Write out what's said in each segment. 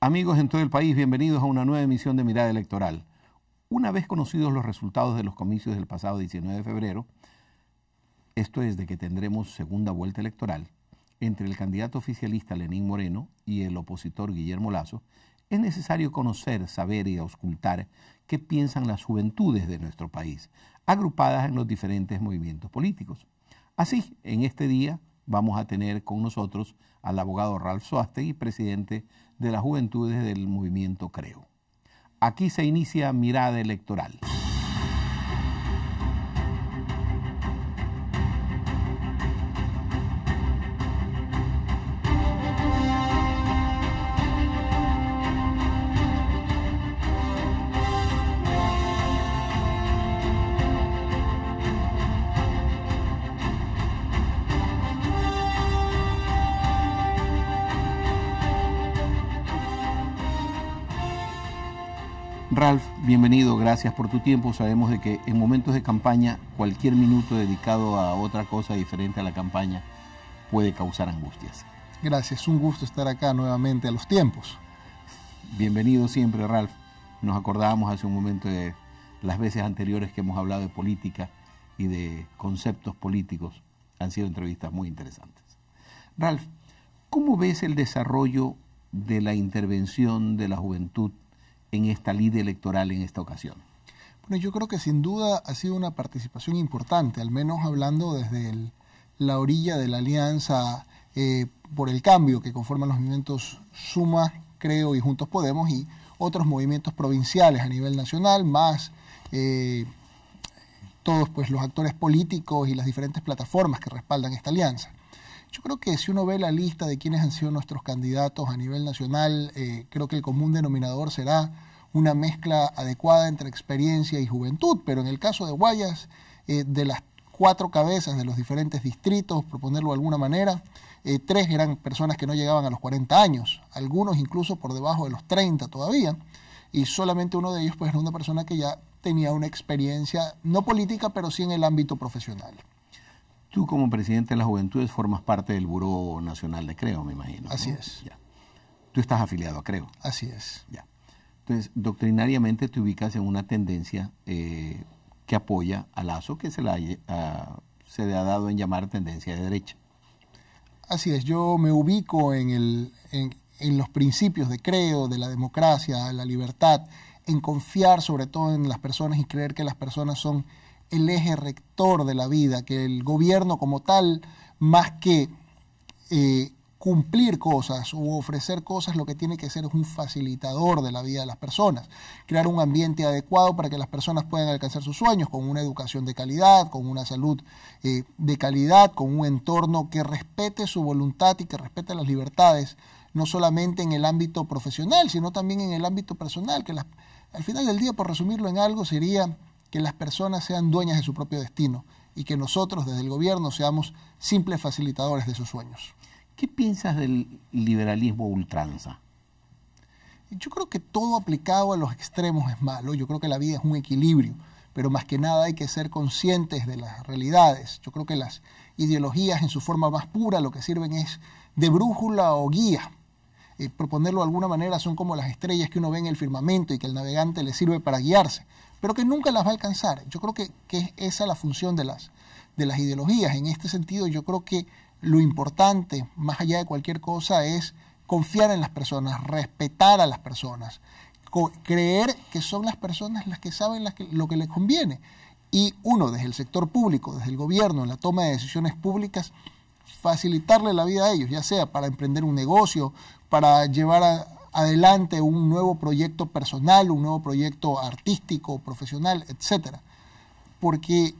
Amigos en todo el país, bienvenidos a una nueva emisión de Mirada Electoral. Una vez conocidos los resultados de los comicios del pasado 19 de febrero, esto es de que tendremos segunda vuelta electoral entre el candidato oficialista Lenín Moreno y el opositor Guillermo Lazo, es necesario conocer, saber y auscultar qué piensan las juventudes de nuestro país, agrupadas en los diferentes movimientos políticos. Así, en este día vamos a tener con nosotros al abogado Ralph y presidente de las juventudes del movimiento Creo. Aquí se inicia Mirada Electoral. Ralph, bienvenido, gracias por tu tiempo. Sabemos de que en momentos de campaña cualquier minuto dedicado a otra cosa diferente a la campaña puede causar angustias. Gracias, un gusto estar acá nuevamente a los tiempos. Bienvenido siempre, Ralph. Nos acordábamos hace un momento de las veces anteriores que hemos hablado de política y de conceptos políticos. Han sido entrevistas muy interesantes. Ralph, ¿cómo ves el desarrollo de la intervención de la juventud en esta lid electoral en esta ocasión? Bueno, yo creo que sin duda ha sido una participación importante, al menos hablando desde la orilla de la alianza eh, por el cambio que conforman los movimientos Suma, Creo y Juntos Podemos y otros movimientos provinciales a nivel nacional, más eh, todos pues, los actores políticos y las diferentes plataformas que respaldan esta alianza. Yo creo que si uno ve la lista de quienes han sido nuestros candidatos a nivel nacional, eh, creo que el común denominador será una mezcla adecuada entre experiencia y juventud, pero en el caso de Guayas, eh, de las cuatro cabezas de los diferentes distritos, proponerlo de alguna manera, eh, tres eran personas que no llegaban a los 40 años, algunos incluso por debajo de los 30 todavía, y solamente uno de ellos pues era una persona que ya tenía una experiencia, no política, pero sí en el ámbito profesional. Tú como presidente de las Juventudes formas parte del Buró Nacional de Creo, me imagino. Así es. Tú estás afiliado a Creo. Así es. Ya. Entonces, doctrinariamente te ubicas en una tendencia eh, que apoya a Lazo, que se, la, le ha dado en llamar tendencia de derecha. Así es, yo me ubico en, el, en los principios de Creo, de la democracia, de la libertad, en confiar sobre todo en las personas y creer que las personas son el eje rector de la vida, que el gobierno como tal, más que eh, cumplir cosas u ofrecer cosas, lo que tiene que ser es un facilitador de la vida de las personas, crear un ambiente adecuado para que las personas puedan alcanzar sus sueños, con una educación de calidad, con una salud eh, de calidad, con un entorno que respete su voluntad y que respete las libertades, no solamente en el ámbito profesional, sino también en el ámbito personal, que al final del día, por resumirlo en algo, sería que las personas sean dueñas de su propio destino y que nosotros desde el gobierno seamos simples facilitadores de sus sueños. ¿Qué piensas del liberalismo ultranza? Yo creo que todo aplicado a los extremos es malo, yo creo que la vida es un equilibrio, pero más que nada hay que ser conscientes de las realidades. Yo creo que las ideologías en su forma más pura lo que sirven es de brújula o guía eh, proponerlo de alguna manera, son como las estrellas que uno ve en el firmamento y que el navegante le sirve para guiarse pero que nunca las va a alcanzar. Yo creo que, que es esa la función de las, de las ideologías. En este sentido, yo creo que lo importante, más allá de cualquier cosa, es confiar en las personas, respetar a las personas, creer que son las personas las que saben lo que les conviene. Y uno, desde el sector público, desde el gobierno, en la toma de decisiones públicas, facilitarle la vida a ellos, ya sea para emprender un negocio, para llevar a, adelante un nuevo proyecto personal, un nuevo proyecto artístico, profesional, etcétera. Porque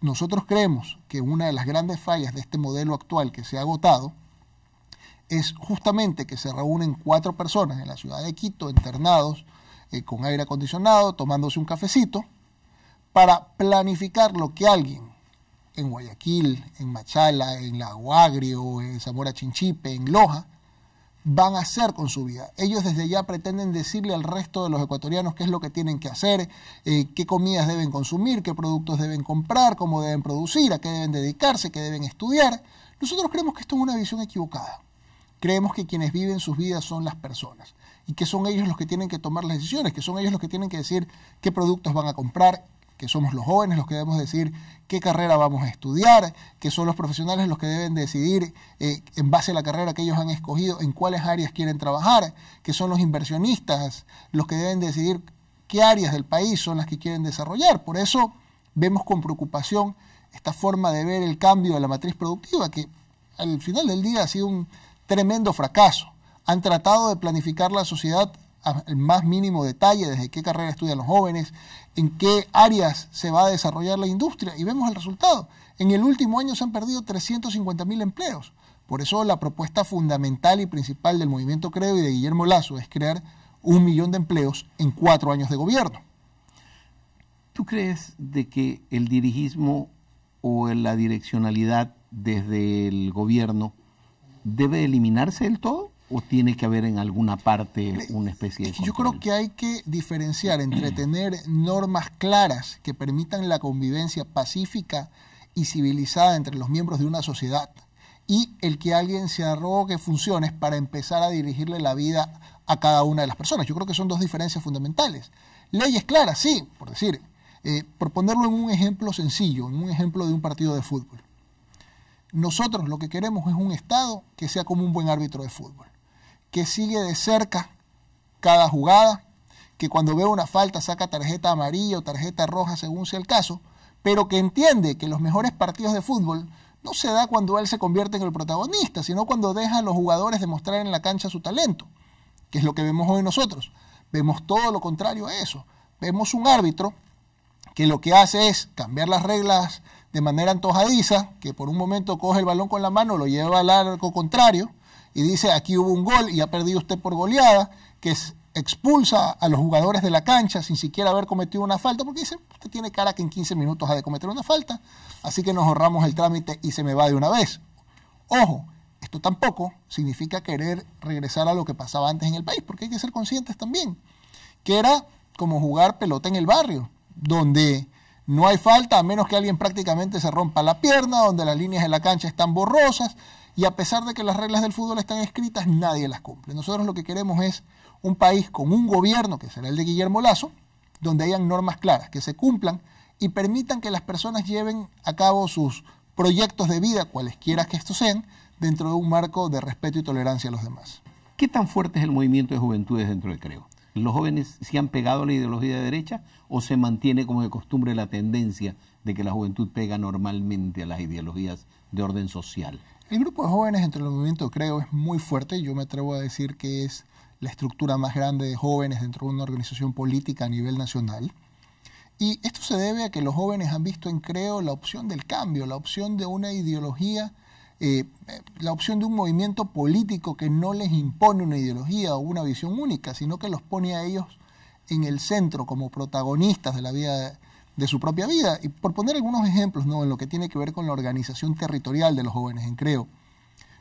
nosotros creemos que una de las grandes fallas de este modelo actual que se ha agotado es justamente que se reúnen cuatro personas en la ciudad de Quito, internados, eh, con aire acondicionado, tomándose un cafecito, para planificar lo que alguien en Guayaquil, en Machala, en Lago Agrio, en Zamora Chinchipe, en Loja, van a hacer con su vida. Ellos desde ya pretenden decirle al resto de los ecuatorianos qué es lo que tienen que hacer, eh, qué comidas deben consumir, qué productos deben comprar, cómo deben producir, a qué deben dedicarse, qué deben estudiar. Nosotros creemos que esto es una visión equivocada. Creemos que quienes viven sus vidas son las personas y que son ellos los que tienen que tomar las decisiones, que son ellos los que tienen que decir qué productos van a comprar, que somos los jóvenes los que debemos decir qué carrera vamos a estudiar, que son los profesionales los que deben decidir eh, en base a la carrera que ellos han escogido en cuáles áreas quieren trabajar, que son los inversionistas los que deben decidir qué áreas del país son las que quieren desarrollar. Por eso vemos con preocupación esta forma de ver el cambio de la matriz productiva, que al final del día ha sido un tremendo fracaso. Han tratado de planificar la sociedad el más mínimo detalle, desde qué carrera estudian los jóvenes, en qué áreas se va a desarrollar la industria y vemos el resultado. En el último año se han perdido 350.000 empleos. Por eso la propuesta fundamental y principal del movimiento Creo y de Guillermo Lazo es crear un millón de empleos en cuatro años de gobierno. ¿Tú crees de que el dirigismo o la direccionalidad desde el gobierno debe eliminarse del todo? o tiene que haber en alguna parte una especie de... Yo creo que hay que diferenciar entre tener normas claras que permitan la convivencia pacífica y civilizada entre los miembros de una sociedad y el que alguien se arrogue funciones para empezar a dirigirle la vida a cada una de las personas. Yo creo que son dos diferencias fundamentales. Leyes claras, sí, por decir, eh, por ponerlo en un ejemplo sencillo, en un ejemplo de un partido de fútbol. Nosotros lo que queremos es un Estado que sea como un buen árbitro de fútbol que sigue de cerca cada jugada, que cuando ve una falta saca tarjeta amarilla o tarjeta roja según sea el caso, pero que entiende que los mejores partidos de fútbol no se da cuando él se convierte en el protagonista, sino cuando deja a los jugadores demostrar en la cancha su talento, que es lo que vemos hoy nosotros. Vemos todo lo contrario a eso. Vemos un árbitro que lo que hace es cambiar las reglas de manera antojadiza, que por un momento coge el balón con la mano, lo lleva al arco contrario, y dice aquí hubo un gol y ha perdido usted por goleada, que expulsa a los jugadores de la cancha sin siquiera haber cometido una falta, porque dice, usted tiene cara que en 15 minutos ha de cometer una falta, así que nos ahorramos el trámite y se me va de una vez. Ojo, esto tampoco significa querer regresar a lo que pasaba antes en el país, porque hay que ser conscientes también, que era como jugar pelota en el barrio, donde no hay falta a menos que alguien prácticamente se rompa la pierna, donde las líneas de la cancha están borrosas, y a pesar de que las reglas del fútbol están escritas, nadie las cumple. Nosotros lo que queremos es un país con un gobierno, que será el de Guillermo Lazo, donde hayan normas claras, que se cumplan y permitan que las personas lleven a cabo sus proyectos de vida, cualesquiera que estos sean, dentro de un marco de respeto y tolerancia a los demás. ¿Qué tan fuerte es el movimiento de juventudes dentro de Creo? ¿Los jóvenes se han pegado a la ideología de derecha o se mantiene como de costumbre la tendencia de que la juventud pega normalmente a las ideologías de orden social? El grupo de jóvenes entre el movimiento Creo es muy fuerte. Yo me atrevo a decir que es la estructura más grande de jóvenes dentro de una organización política a nivel nacional. Y esto se debe a que los jóvenes han visto en Creo la opción del cambio, la opción de una ideología, eh, la opción de un movimiento político que no les impone una ideología o una visión única, sino que los pone a ellos en el centro como protagonistas de la vida de su propia vida. Y por poner algunos ejemplos ¿no? en lo que tiene que ver con la organización territorial de los jóvenes en Creo.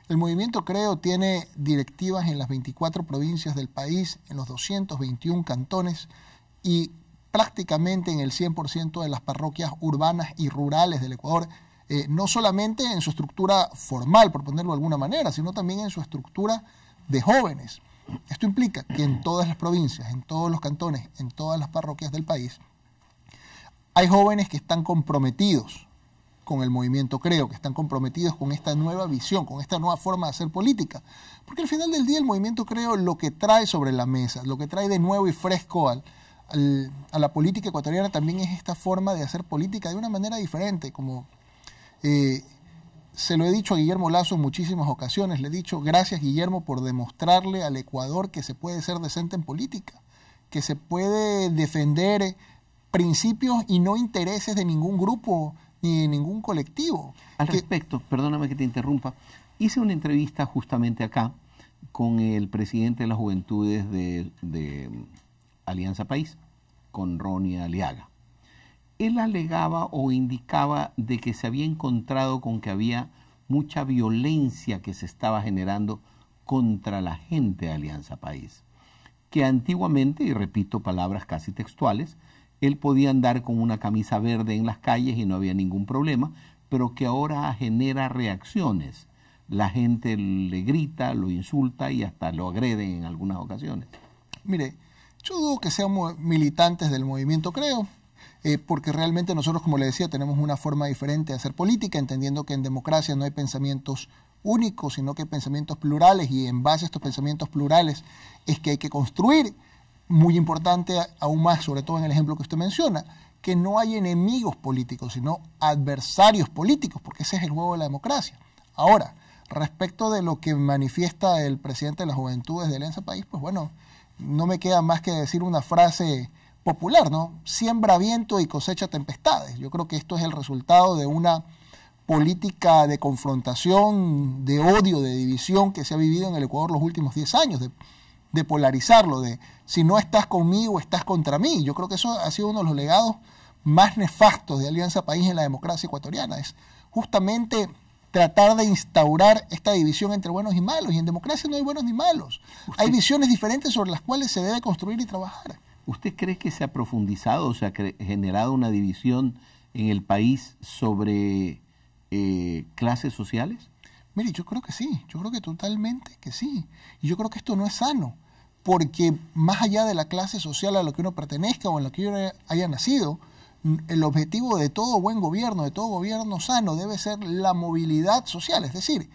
El movimiento Creo tiene directivas en las 24 provincias del país, en los 221 cantones y prácticamente en el 100% de las parroquias urbanas y rurales del Ecuador, eh, no solamente en su estructura formal, por ponerlo de alguna manera, sino también en su estructura de jóvenes. Esto implica que en todas las provincias, en todos los cantones, en todas las parroquias del país, hay jóvenes que están comprometidos con el movimiento Creo, que están comprometidos con esta nueva visión, con esta nueva forma de hacer política. Porque al final del día el movimiento Creo lo que trae sobre la mesa, lo que trae de nuevo y fresco a la política ecuatoriana también es esta forma de hacer política de una manera diferente, como eh, se lo he dicho a Guillermo Lazo en muchísimas ocasiones, le he dicho gracias Guillermo por demostrarle al Ecuador que se puede ser decente en política, que se puede defender eh, principios y no intereses de ningún grupo ni de ningún colectivo. Al respecto, perdóname que te interrumpa, hice una entrevista justamente acá con el presidente de las juventudes de, de Alianza País, con Ronnie Aliaga. Él alegaba o indicaba de que se había encontrado con que había mucha violencia que se estaba generando contra la gente de Alianza País, que antiguamente, y repito palabras casi textuales, él podía andar con una camisa verde en las calles y no había ningún problema, pero que ahora genera reacciones. La gente le grita, lo insulta y hasta lo agrede en algunas ocasiones. Mire, yo dudo que seamos militantes del movimiento, creo, eh, porque realmente nosotros, como le decía, tenemos una forma diferente de hacer política, entendiendo que en democracia no hay pensamientos únicos, sino que hay pensamientos plurales y en base a estos pensamientos plurales es que hay que construir muy importante, aún más, sobre todo en el ejemplo que usted menciona, que no hay enemigos políticos, sino adversarios políticos, porque ese es el juego de la democracia. Ahora, respecto de lo que manifiesta el presidente de las juventudes de Ensa País, pues bueno, no me queda más que decir una frase popular, ¿no? Siembra viento y cosecha tempestades. Yo creo que esto es el resultado de una política de confrontación, de odio, de división que se ha vivido en el Ecuador los últimos 10 años, de de polarizarlo, de si no estás conmigo, estás contra mí. Yo creo que eso ha sido uno de los legados más nefastos de Alianza País en la democracia ecuatoriana. Es justamente tratar de instaurar esta división entre buenos y malos. Y en democracia no hay buenos ni malos. hay visiones diferentes sobre las cuales se debe construir y trabajar. ¿Usted cree que se ha profundizado o se ha generado una división en el país sobre eh, clases sociales? Mire, yo creo que sí, yo creo que totalmente que sí. Y yo creo que esto no es sano, porque más allá de la clase social a la que uno pertenezca o en la que uno haya nacido, el objetivo de todo buen gobierno, de todo gobierno sano, debe ser la movilidad social, es decir,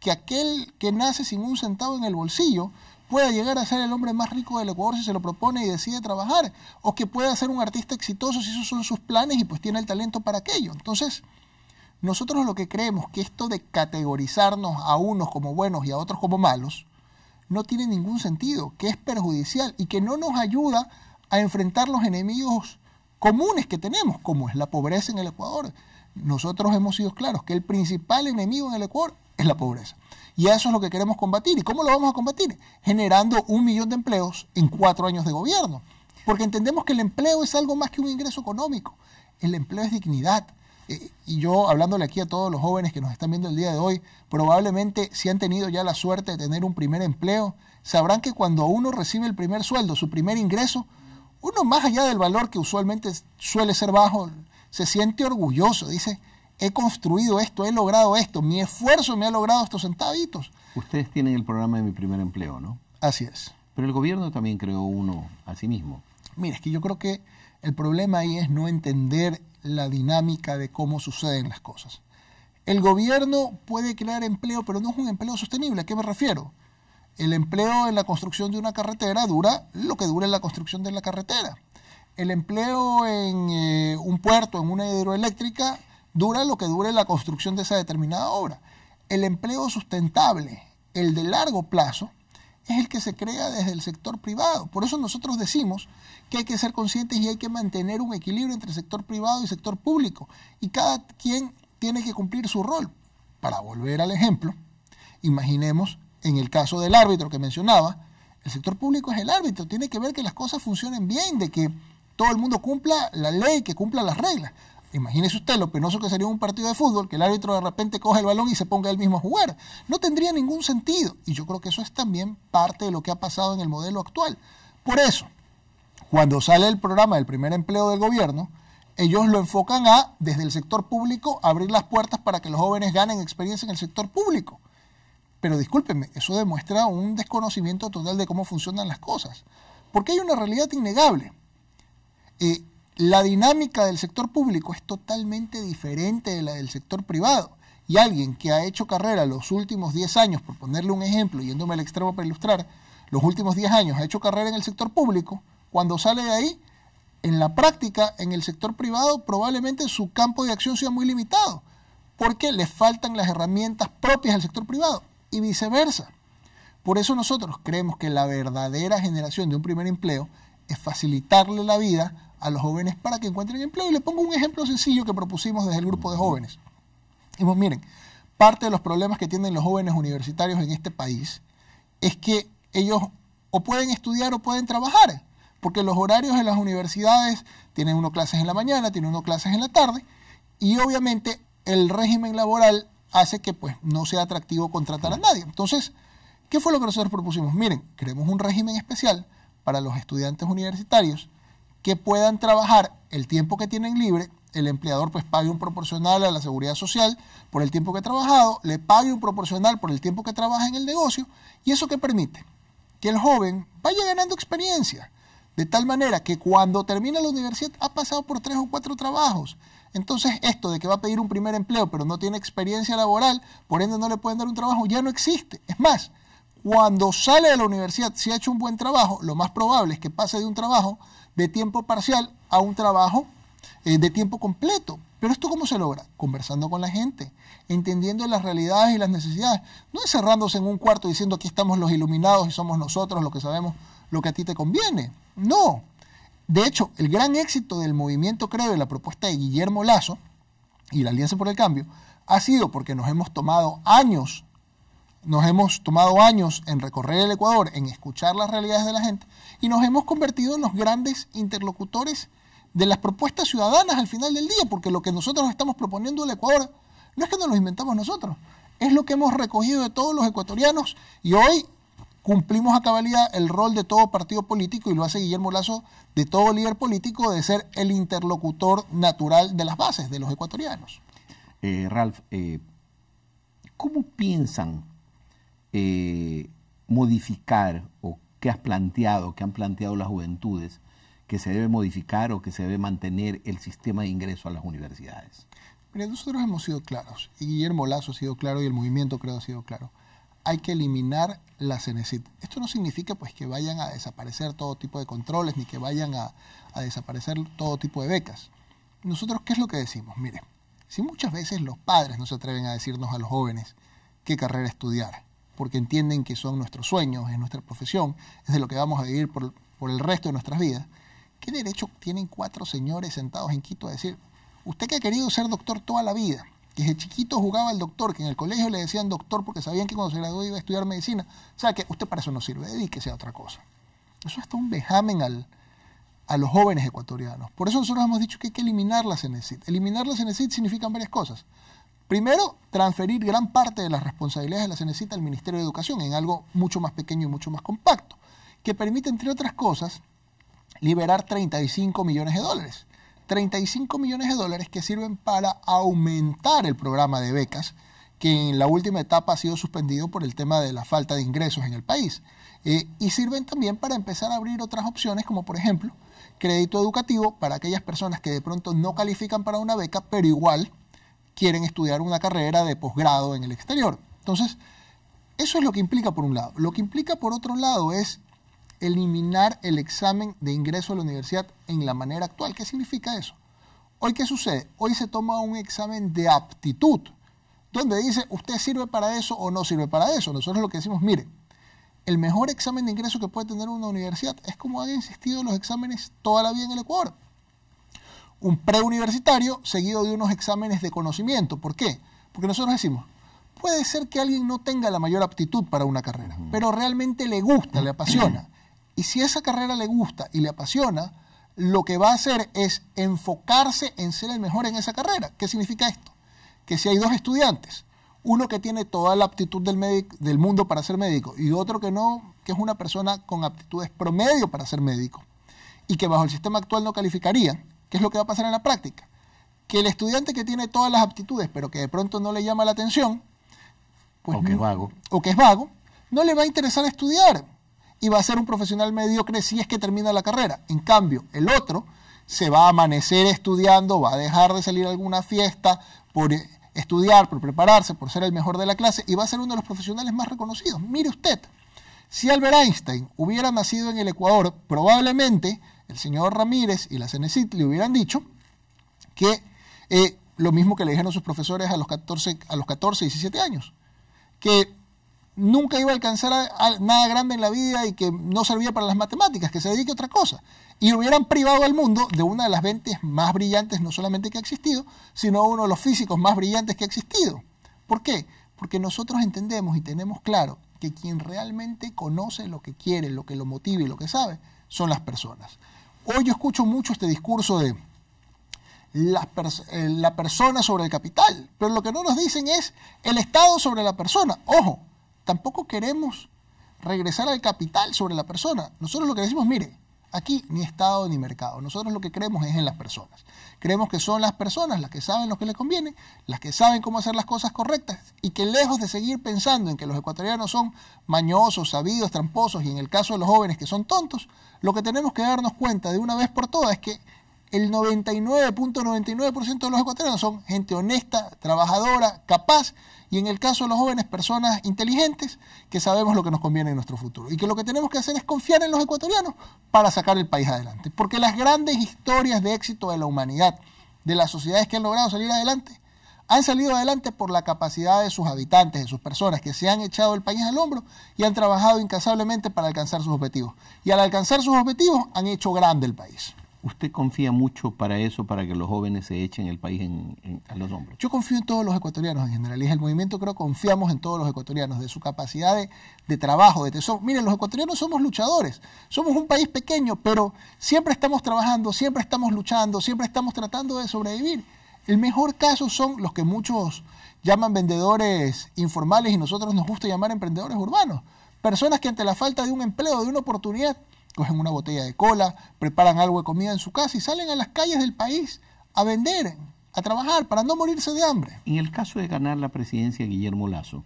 que aquel que nace sin un centavo en el bolsillo pueda llegar a ser el hombre más rico del Ecuador si se lo propone y decide trabajar, o que pueda ser un artista exitoso si esos son sus planes y pues tiene el talento para aquello. Entonces, nosotros lo que creemos que esto de categorizarnos a unos como buenos y a otros como malos no tiene ningún sentido, que es perjudicial y que no nos ayuda a enfrentar los enemigos comunes que tenemos, como es la pobreza en el Ecuador. Nosotros hemos sido claros que el principal enemigo en el Ecuador es la pobreza. Y eso es lo que queremos combatir. ¿Y cómo lo vamos a combatir? Generando un millón de empleos en cuatro años de gobierno. Porque entendemos que el empleo es algo más que un ingreso económico. El empleo es dignidad, y yo hablándole aquí a todos los jóvenes que nos están viendo el día de hoy, probablemente si han tenido ya la suerte de tener un primer empleo, sabrán que cuando uno recibe el primer sueldo, su primer ingreso, uno más allá del valor que usualmente suele ser bajo, se siente orgulloso, dice, he construido esto, he logrado esto, mi esfuerzo me ha logrado estos centavitos. Ustedes tienen el programa de mi primer empleo, ¿no? Así es. Pero el gobierno también creó uno a sí mismo. Mira, es que yo creo que el problema ahí es no entender la dinámica de cómo suceden las cosas. El gobierno puede crear empleo, pero no es un empleo sostenible. ¿A qué me refiero? El empleo en la construcción de una carretera dura lo que dura en la construcción de la carretera. El empleo en eh, un puerto, en una hidroeléctrica, dura lo que dure la construcción de esa determinada obra. El empleo sustentable, el de largo plazo, es el que se crea desde el sector privado. Por eso nosotros decimos que hay que ser conscientes y hay que mantener un equilibrio entre sector privado y sector público. Y cada quien tiene que cumplir su rol. Para volver al ejemplo, imaginemos en el caso del árbitro que mencionaba, el sector público es el árbitro, tiene que ver que las cosas funcionen bien, de que todo el mundo cumpla la ley, que cumpla las reglas. Imagínese usted lo penoso que sería un partido de fútbol, que el árbitro de repente coge el balón y se ponga él mismo a jugar. No tendría ningún sentido. Y yo creo que eso es también parte de lo que ha pasado en el modelo actual. Por eso, cuando sale el programa del primer empleo del gobierno, ellos lo enfocan a, desde el sector público, abrir las puertas para que los jóvenes ganen experiencia en el sector público. Pero discúlpenme, eso demuestra un desconocimiento total de cómo funcionan las cosas. Porque hay una realidad innegable. Y eh, la dinámica del sector público es totalmente diferente de la del sector privado. Y alguien que ha hecho carrera los últimos 10 años, por ponerle un ejemplo, yéndome al extremo para ilustrar, los últimos 10 años ha hecho carrera en el sector público, cuando sale de ahí, en la práctica, en el sector privado, probablemente su campo de acción sea muy limitado, porque le faltan las herramientas propias del sector privado y viceversa. Por eso nosotros creemos que la verdadera generación de un primer empleo es facilitarle la vida a los jóvenes para que encuentren empleo. Y le pongo un ejemplo sencillo que propusimos desde el grupo de jóvenes. Y miren, parte de los problemas que tienen los jóvenes universitarios en este país es que ellos o pueden estudiar o pueden trabajar, porque los horarios en las universidades tienen uno clases en la mañana, tienen uno clases en la tarde, y obviamente el régimen laboral hace que pues no sea atractivo contratar a nadie. Entonces, ¿qué fue lo que nosotros propusimos? Miren, creemos un régimen especial para los estudiantes universitarios que puedan trabajar el tiempo que tienen libre, el empleador pues pague un proporcional a la seguridad social por el tiempo que ha trabajado, le pague un proporcional por el tiempo que trabaja en el negocio, y eso que permite que el joven vaya ganando experiencia, de tal manera que cuando termina la universidad ha pasado por tres o cuatro trabajos. Entonces esto de que va a pedir un primer empleo pero no tiene experiencia laboral, por ende no le pueden dar un trabajo, ya no existe. Es más, cuando sale de la universidad, si ha hecho un buen trabajo, lo más probable es que pase de un trabajo de tiempo parcial a un trabajo eh, de tiempo completo. Pero esto cómo se logra? Conversando con la gente, entendiendo las realidades y las necesidades, no encerrándose en un cuarto diciendo aquí estamos los iluminados y somos nosotros los que sabemos lo que a ti te conviene. No. De hecho, el gran éxito del movimiento Creo de la propuesta de Guillermo Lazo y la Alianza por el Cambio ha sido porque nos hemos tomado años nos hemos tomado años en recorrer el Ecuador, en escuchar las realidades de la gente y nos hemos convertido en los grandes interlocutores de las propuestas ciudadanas al final del día, porque lo que nosotros estamos proponiendo al Ecuador no es que nos lo inventamos nosotros, es lo que hemos recogido de todos los ecuatorianos y hoy cumplimos a cabalidad el rol de todo partido político y lo hace Guillermo Lazo, de todo líder político, de ser el interlocutor natural de las bases, de los ecuatorianos. Eh, Ralph, eh, ¿cómo piensan eh, modificar o qué has planteado, qué han planteado las juventudes, que se debe modificar o que se debe mantener el sistema de ingreso a las universidades? Mire, nosotros hemos sido claros, y Guillermo Lazo ha sido claro y el movimiento creo ha sido claro. Hay que eliminar la Cenecit Esto no significa pues que vayan a desaparecer todo tipo de controles ni que vayan a, a desaparecer todo tipo de becas. Nosotros, ¿qué es lo que decimos? Mire, si muchas veces los padres no se atreven a decirnos a los jóvenes qué carrera estudiar, porque entienden que son nuestros sueños, es nuestra profesión, es de lo que vamos a vivir por, el resto de nuestras vidas. ¿Qué derecho tienen cuatro señores sentados en Quito a decir, usted que ha querido ser doctor toda la vida, que desde chiquito jugaba al doctor, que en el colegio le decían doctor porque sabían que cuando se graduó iba a estudiar medicina, o sea que usted para eso no sirve, que sea otra cosa. Eso está un vejamen al, a los jóvenes ecuatorianos. Por eso nosotros hemos dicho que hay que el la Eliminarlas en el CENESID significan varias cosas. Primero, transferir gran parte de las responsabilidades de la Cenecita al Ministerio de Educación en algo mucho más pequeño y mucho más compacto, que permite, entre otras cosas, liberar 35 millones de dólares. 35 millones de dólares que sirven para aumentar el programa de becas, que en la última etapa ha sido suspendido por el tema de la falta de ingresos en el país. Eh, y sirven también para empezar a abrir otras opciones, como por ejemplo crédito educativo para aquellas personas que de pronto no califican para una beca, pero igual quieren estudiar una carrera de posgrado en el exterior. Entonces, eso es lo que implica por un lado. Lo que implica por otro lado es eliminar el examen de ingreso a la universidad en la manera actual. ¿Qué significa eso? Hoy, ¿qué sucede? Hoy se toma un examen de aptitud, donde dice, usted sirve para eso o no sirve para eso. Nosotros lo que decimos, mire, el mejor examen de ingreso que puede tener una universidad es como han insistido los exámenes toda la vida en el Ecuador un preuniversitario seguido de unos exámenes de conocimiento. ¿Por qué? Porque nosotros decimos, puede ser que alguien no tenga la mayor aptitud para una carrera, pero realmente le gusta, le apasiona. Y si esa carrera le gusta y le apasiona, lo que va a hacer es enfocarse en ser el mejor en esa carrera. ¿Qué significa esto? Que si hay dos estudiantes, uno que tiene toda la aptitud del, del mundo para ser médico y otro que no, que es una persona con aptitudes promedio para ser médico y que bajo el sistema actual no calificaría, ¿Qué es lo que va a pasar en la práctica? Que el estudiante que tiene todas las aptitudes, pero que de pronto no le llama la atención, pues o que es vago. O que es vago, no le va a interesar estudiar y va a ser un profesional mediocre si es que termina la carrera. En cambio, el otro se va a amanecer estudiando, va a dejar de salir a alguna fiesta por eh, estudiar, por prepararse, por ser el mejor de la clase y va a ser uno de los profesionales más reconocidos. Mire usted, si Albert Einstein hubiera nacido en el Ecuador, probablemente el señor Ramírez y la CENECIT le hubieran dicho que eh, lo mismo que le dijeron sus profesores a los 14, a los 14 17 años, que nunca iba a alcanzar nada grande en la vida y que no servía para las matemáticas, que se dedique a otra cosa. Y hubieran privado al mundo de una de las mentes más brillantes, no solamente que ha existido, sino uno de los físicos más brillantes que ha existido. ¿Por qué? Porque nosotros entendemos y tenemos claro que quien realmente conoce lo que quiere, lo que lo motiva y lo que sabe, son las personas. Hoy yo escucho mucho este discurso de eh, la, persona sobre el capital, pero lo que no nos dicen es el Estado sobre la persona. Ojo, tampoco queremos regresar al capital sobre la persona. Nosotros lo que decimos, mire, aquí ni Estado ni mercado. Nosotros lo que creemos es en las personas. Creemos que son las personas las que saben lo que les conviene, las que saben cómo hacer las cosas correctas y que lejos de seguir pensando en que los ecuatorianos son mañosos, sabidos, tramposos y en el caso de los jóvenes que son tontos, lo que tenemos que darnos cuenta de una vez por todas es que el 99.99% de los ecuatorianos son gente honesta, trabajadora, capaz y en el caso de los jóvenes, personas inteligentes que sabemos lo que nos conviene en nuestro futuro. Y que lo que tenemos que hacer es confiar en los ecuatorianos para sacar el país adelante. Porque las grandes historias de éxito de la humanidad, de las sociedades que han logrado salir adelante, han salido adelante por la capacidad de sus habitantes, de sus personas, que se han echado el país al hombro y han trabajado incansablemente para alcanzar sus objetivos. Y al alcanzar sus objetivos han hecho grande el país. ¿Usted confía mucho para eso, para que los jóvenes se echen el país a los hombres? Yo confío en todos los ecuatorianos en general. Y es el movimiento, creo, confiamos en todos los ecuatorianos, de su capacidad de, trabajo, de tesoro. Miren, los ecuatorianos somos luchadores. Somos un país pequeño, pero siempre estamos trabajando, siempre estamos luchando, siempre estamos tratando de sobrevivir. El mejor caso son los que muchos llaman vendedores informales y nosotros nos gusta llamar emprendedores urbanos. Personas que ante la falta de un empleo, de una oportunidad, cogen una botella de cola, preparan algo de comida en su casa y salen a las calles del país a vender, a trabajar, para no morirse de hambre. En el caso de ganar la presidencia Guillermo Lazo,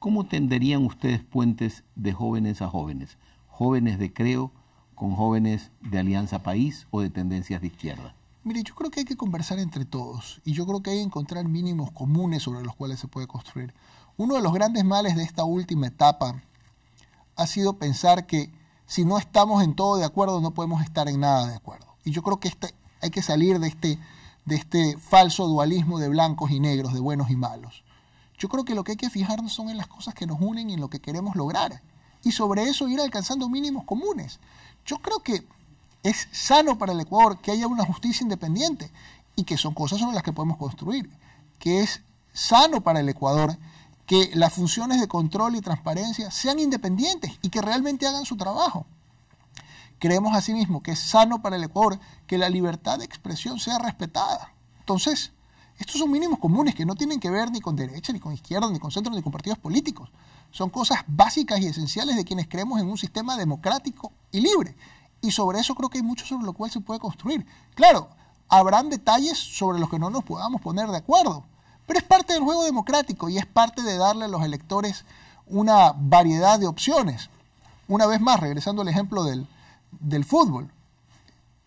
¿cómo tenderían ustedes puentes de jóvenes a jóvenes? Jóvenes de Creo con jóvenes de Alianza País o de tendencias de izquierda. Mire, yo creo que hay que conversar entre todos y yo creo que hay que encontrar mínimos comunes sobre los cuales se puede construir. Uno de los grandes males de esta última etapa ha sido pensar que si no estamos en todo de acuerdo, no podemos estar en nada de acuerdo. Y yo creo que este, hay que salir de este, de este falso dualismo de blancos y negros, de buenos y malos. Yo creo que lo que hay que fijarnos son en las cosas que nos unen y en lo que queremos lograr. Y sobre eso ir alcanzando mínimos comunes. Yo creo que es sano para el Ecuador que haya una justicia independiente y que son cosas sobre las que podemos construir. Que es sano para el Ecuador que las funciones de control y transparencia sean independientes y que realmente hagan su trabajo. Creemos asimismo que es sano para el Ecuador que la libertad de expresión sea respetada. Entonces, estos son mínimos comunes que no tienen que ver ni con derecha, ni con izquierda, ni con centro, ni con partidos políticos. Son cosas básicas y esenciales de quienes creemos en un sistema democrático y libre. Y sobre eso creo que hay mucho sobre lo cual se puede construir. Claro, habrán detalles sobre los que no nos podamos poner de acuerdo, pero es parte del juego democrático y es parte de darle a los electores una variedad de opciones. Una vez más, regresando al ejemplo del, fútbol,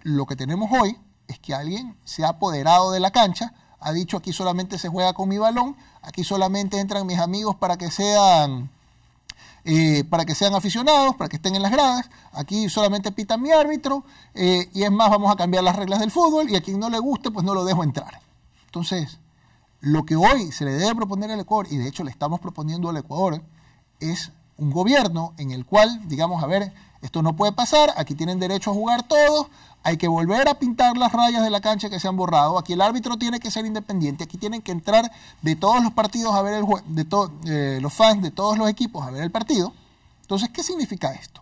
lo que tenemos hoy es que alguien se ha apoderado de la cancha, ha dicho aquí solamente se juega con mi balón, aquí solamente entran mis amigos para que sean eh, para que sean aficionados, para que estén en las gradas. Aquí solamente pita mi árbitro eh, y es más, vamos a cambiar las reglas del fútbol y a quien no le guste, pues no lo dejo entrar. Entonces, lo que hoy se le debe proponer al Ecuador, y de hecho le estamos proponiendo al Ecuador, es un gobierno en el cual, digamos, a ver, esto no puede pasar, aquí tienen derecho a jugar todos, hay que volver a pintar las rayas de la cancha que se han borrado, aquí el árbitro tiene que ser independiente, aquí tienen que entrar de todos los partidos a ver el juego, de eh, los fans de todos los equipos a ver el partido. Entonces, ¿qué significa esto?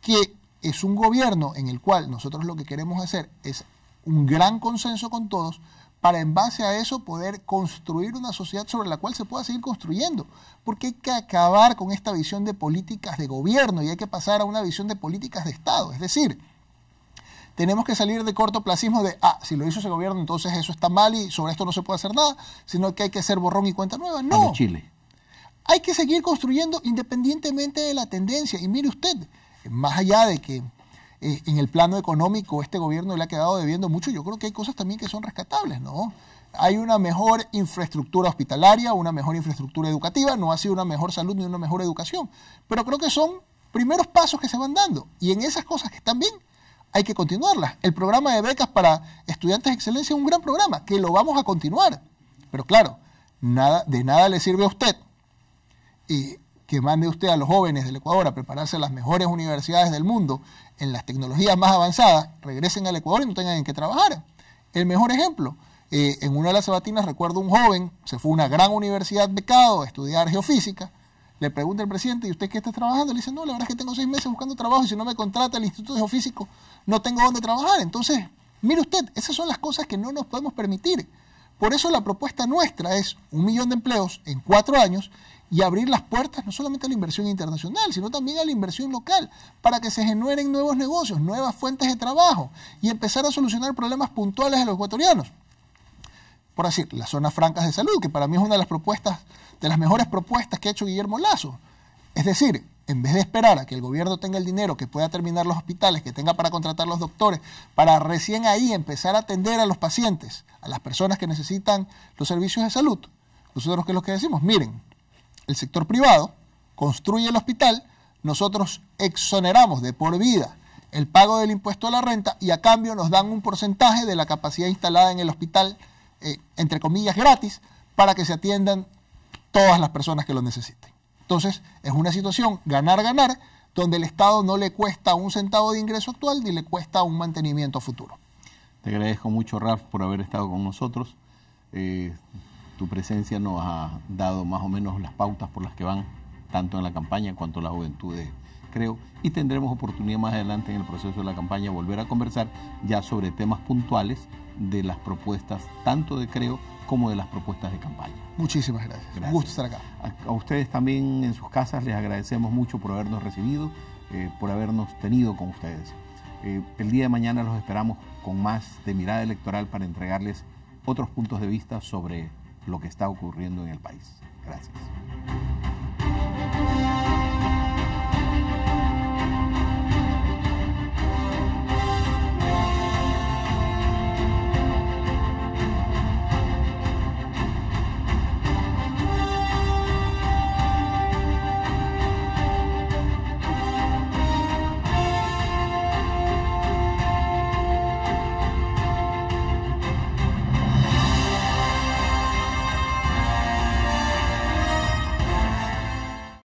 Que es un gobierno en el cual nosotros lo que queremos hacer es un gran consenso con todos, para en base a eso poder construir una sociedad sobre la cual se pueda seguir construyendo. Porque hay que acabar con esta visión de políticas de gobierno y hay que pasar a una visión de políticas de Estado. Es decir, tenemos que salir de cortoplacismo de, ah, si lo hizo ese gobierno, entonces eso está mal y sobre esto no se puede hacer nada, sino que hay que hacer borrón y cuenta nueva. No. Chile. Hay que seguir construyendo independientemente de la tendencia. Y mire usted, más allá de que eh, en el plano económico este gobierno le ha quedado debiendo mucho, yo creo que hay cosas también que son rescatables, ¿no? Hay una mejor infraestructura hospitalaria, una mejor infraestructura educativa, no ha sido una mejor salud ni una mejor educación, pero creo que son primeros pasos que se van dando y en esas cosas que están bien hay que continuarlas. El programa de becas para estudiantes de excelencia es un gran programa que lo vamos a continuar, pero claro, nada, de nada le sirve a usted. Eh, que mande usted a los jóvenes del Ecuador a prepararse a las mejores universidades del mundo en las tecnologías más avanzadas, regresen al Ecuador y no tengan en qué trabajar. El mejor ejemplo, eh, en una de las sabatinas recuerdo un joven, se fue a una gran universidad becado a estudiar geofísica, le pregunta el presidente, ¿y usted qué está trabajando? Le dice, no, la verdad es que tengo seis meses buscando trabajo y si no me contrata el Instituto Geofísico, no tengo dónde trabajar. Entonces, mire usted, esas son las cosas que no nos podemos permitir. Por eso la propuesta nuestra es un millón de empleos en cuatro años y abrir las puertas no solamente a la inversión internacional, sino también a la inversión local, para que se generen nuevos negocios, nuevas fuentes de trabajo y empezar a solucionar problemas puntuales de los ecuatorianos. Por decir, las zonas francas de salud, que para mí es una de las propuestas, de las mejores propuestas que ha hecho Guillermo Lazo. Es decir, en vez de esperar a que el gobierno tenga el dinero, que pueda terminar los hospitales, que tenga para contratar los doctores, para recién ahí empezar a atender a los pacientes, a las personas que necesitan los servicios de salud, nosotros que los que decimos, miren, el sector privado, construye el hospital, nosotros exoneramos de por vida el pago del impuesto a la renta y a cambio nos dan un porcentaje de la capacidad instalada en el hospital, eh, entre comillas, gratis, para que se atiendan todas las personas que lo necesiten. Entonces, es una situación ganar-ganar, donde el Estado no le cuesta un centavo de ingreso actual ni le cuesta un mantenimiento futuro. Te agradezco mucho, Raf, por haber estado con nosotros. Eh, tu presencia nos ha dado más o menos las pautas por las que van tanto en la campaña cuanto la juventud de, creo, y tendremos oportunidad más adelante en el proceso de la campaña volver a conversar ya sobre temas puntuales de las propuestas, tanto de creo como de las propuestas de campaña. Muchísimas gracias. Un gusto estar acá. A, ustedes también en sus casas les agradecemos mucho por habernos recibido, eh, por habernos tenido con ustedes. Eh, el día de mañana los esperamos con más de mirada electoral para entregarles otros puntos de vista sobre lo que está ocurriendo en el país. Gracias.